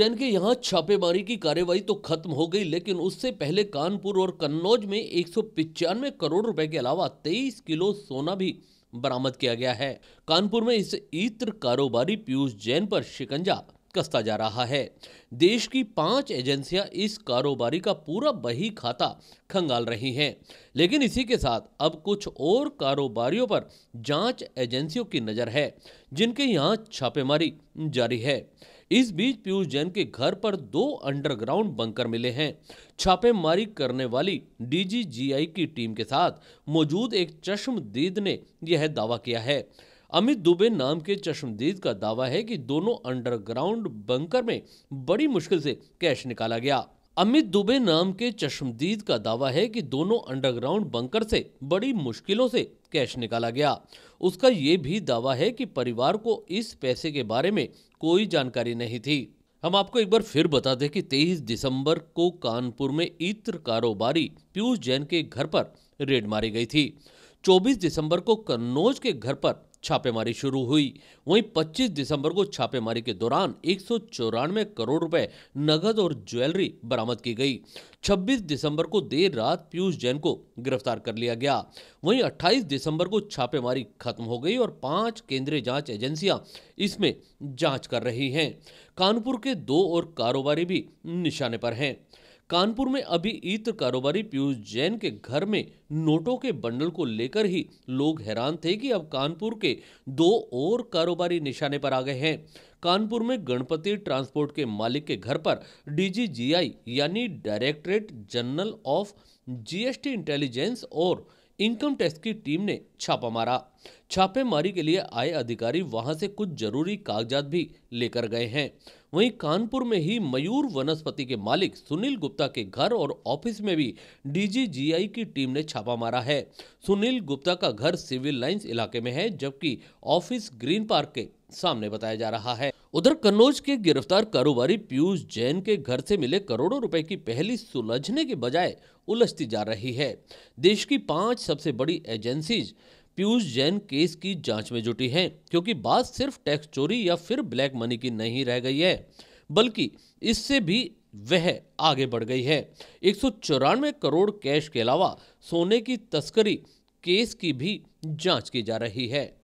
जैन के यहाँ छापेमारी की कार्यवाही तो खत्म हो गई लेकिन उससे पहले कानपुर और कन्नौज में एक करोड़ रुपए के अलावा 23 किलो सोना भी बरामद किया गया है कानपुर में इस इत्र कारोबारी पीयूष जैन पर शिकंजा कसता जा रहा है देश की पांच एजेंसियां इस कारोबारी का पूरा बही खाता खंगाल रही हैं लेकिन इसी के साथ अब कुछ और कारोबारियों पर जांच एजेंसियों की नज़र है जिनके यहाँ छापेमारी जारी है इस बीच पीयूष जैन के घर पर दो अंडरग्राउंड बंकर मिले हैं छापेमारी करने वाली डीजीजीआई की टीम के साथ मौजूद एक चश्मदीद ने यह दावा किया है अमित दुबे नाम के चश्मदीद का दावा है कि दोनों अंडरग्राउंड बंकर में बड़ी मुश्किल से कैश निकाला गया अमित दुबे नाम के चश्मदीद का दावा है कि दोनों अंडरग्राउंड बंकर से बड़ी मुश्किलों से कैश निकाला गया उसका ये भी दावा है कि परिवार को इस पैसे के बारे में कोई जानकारी नहीं थी हम आपको एक बार फिर बता दें कि 23 दिसंबर को कानपुर में इत्र कारोबारी पीयूष जैन के घर पर रेड मारी गई थी 24 दिसंबर को कन्नौज के घर पर छापेमारी शुरू हुई वहीं 25 दिसंबर को छापेमारी के दौरान एक सौ करोड़ रुपए नगद और ज्वेलरी बरामद की गई 26 दिसंबर को देर रात पीयूष जैन को गिरफ्तार कर लिया गया वहीं 28 दिसंबर को छापेमारी खत्म हो गई और पांच केंद्रीय जांच एजेंसियां इसमें जांच कर रही हैं कानपुर के दो और कारोबारी भी निशाने पर हैं कानपुर में अभी इत्र कारोबारी पीयूष जैन के घर में नोटों के बंडल को लेकर ही लोग हैरान थे कि अब कानपुर के दो और कारोबारी निशाने पर आ गए हैं कानपुर में गणपति ट्रांसपोर्ट के मालिक के घर पर डीजीजीआई यानी directorate general of GST intelligence और इनकम टैक्स की टीम ने छापा मारा छापेमारी के लिए आए अधिकारी वहां से कुछ जरूरी कागजात भी लेकर गए हैं वहीं कानपुर में ही मयूर वनस्पति के मालिक सुनील गुप्ता के घर और ऑफिस में भी डीजीजीआई की टीम ने छापा मारा है सुनील गुप्ता का घर सिविल लाइंस इलाके में है जबकि ऑफिस ग्रीन पार्क के सामने बताया जा रहा है उधर कन्नौज के गिरफ्तार कारोबारी पीयूष जैन के घर से मिले करोड़ों रुपए की पहली सुलझने के बजाय उलझती जा रही है देश की पांच सबसे बड़ी एजेंसीज पीयूष जैन केस की जांच में जुटी हैं क्योंकि बात सिर्फ टैक्स चोरी या फिर ब्लैक मनी की नहीं रह गई है बल्कि इससे भी वह आगे बढ़ गई है एक करोड़ कैश के अलावा सोने की तस्करी केस की भी जांच की जा रही है